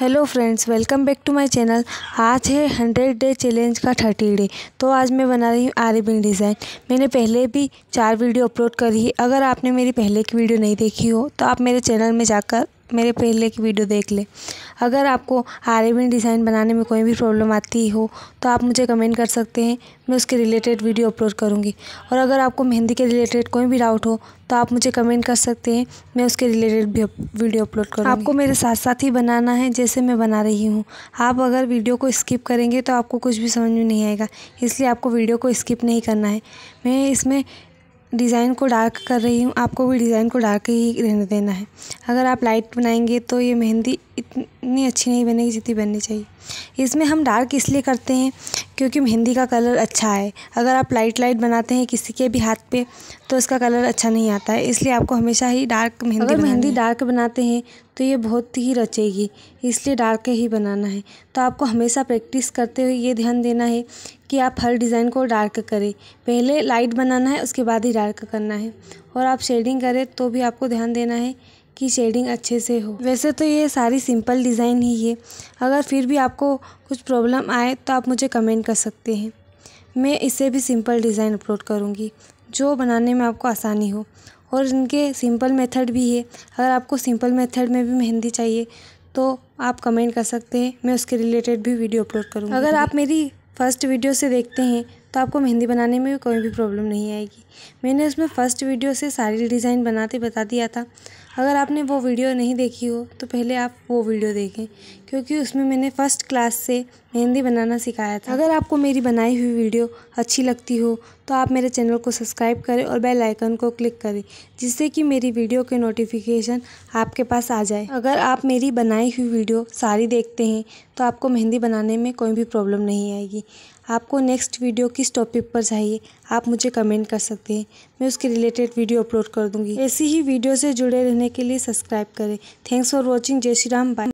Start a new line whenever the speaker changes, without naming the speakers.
hello friends welcome back to my channel आज है hundred day challenge का thirty day तो आज मैं बना रही हूँ आरिबिन डिज़ाइन मैंने पहले भी चार वीडियो अपलोड करी है अगर आपने मेरी पहले की वीडियो नहीं देखी हो तो आप मेरे चैनल में जाकर मेरे पहले की वीडियो देख ले अगर आपको आरेबिन डिज़ाइन बनाने में कोई भी प्रॉब्लम आती हो तो आप मुझे कमेंट कर सकते हैं मैं उसके रिलेटेड वीडियो अपलोड करूँगी और अगर आपको मेहंदी के रिलेटेड कोई भी डाउट हो तो आप मुझे कमेंट कर सकते हैं मैं उसके रिलेटेड भी वीडियो अपलोड करूँगी आपको मेरे साथ साथ ही बनाना है जैसे मैं बना रही हूँ आप अगर वीडियो को स्किप करेंगे तो आपको कुछ भी समझ में नहीं आएगा इसलिए आपको वीडियो को स्किप नहीं करना है मैं इसमें डिज़ाइन को डार्क कर रही हूँ आपको भी डिज़ाइन को डार्क ही रहने देना है अगर आप लाइट बनाएंगे तो ये मेहंदी इतनी अच्छी नहीं बनेगी जितनी बननी चाहिए इसमें हम डार्क इसलिए करते हैं क्योंकि मेहंदी का कलर अच्छा है अगर आप लाइट लाइट बनाते हैं किसी के भी हाथ पे तो इसका कलर अच्छा नहीं आता है इसलिए आपको हमेशा ही डार्क मेहंदी अगर मेहंदी डार्क बनाते हैं तो ये बहुत ही रचेगी इसलिए डार्क ही बनाना है तो आपको हमेशा प्रैक्टिस करते हुए ये ध्यान देना है कि आप हर डिज़ाइन को डार्क करें पहले लाइट बनाना है उसके बाद ही डार्क करना है और आप शेडिंग करें तो भी आपको ध्यान देना है कि शेडिंग अच्छे से हो वैसे तो ये सारी सिंपल डिज़ाइन ही है अगर फिर भी आपको कुछ प्रॉब्लम आए तो आप मुझे कमेंट कर सकते हैं मैं इससे भी सिंपल डिज़ाइन अपलोड करूँगी जो बनाने में आपको आसानी हो और इनके सिंपल मेथड भी है अगर आपको सिंपल मेथड में भी मेहंदी चाहिए तो आप कमेंट कर सकते हैं मैं उसके रिलेटेड भी वीडियो अपलोड करूँगी अगर आप मेरी फ़र्स्ट वीडियो से देखते हैं तो आपको मेहंदी बनाने में भी कोई भी प्रॉब्लम नहीं आएगी मैंने उसमें फ़र्स्ट वीडियो से सारी डिज़ाइन बनाते बता दिया था अगर आपने वो वीडियो नहीं देखी हो तो पहले आप वो वीडियो देखें क्योंकि उसमें मैंने फ़र्स्ट क्लास से मेहंदी बनाना सिखाया था अगर आपको मेरी बनाई हुई वीडियो अच्छी लगती हो तो आप मेरे चैनल को सब्सक्राइब करें और बेल आइकन को क्लिक करें जिससे कि मेरी वीडियो के नोटिफिकेशन आपके पास आ जाए अगर आप मेरी बनाई हुई वीडियो सारी देखते हैं तो आपको मेहंदी बनाने में कोई भी प्रॉब्लम नहीं आएगी आपको नेक्स्ट वीडियो किस टॉपिक पर चाहिए आप मुझे कमेंट कर सकते हैं मैं उसके रिलेटेड वीडियो अपलोड कर दूंगी ऐसी ही वीडियो से जुड़े रहने के लिए सब्सक्राइब करें थैंक्स फॉर वॉचिंग जय श्री राम बाय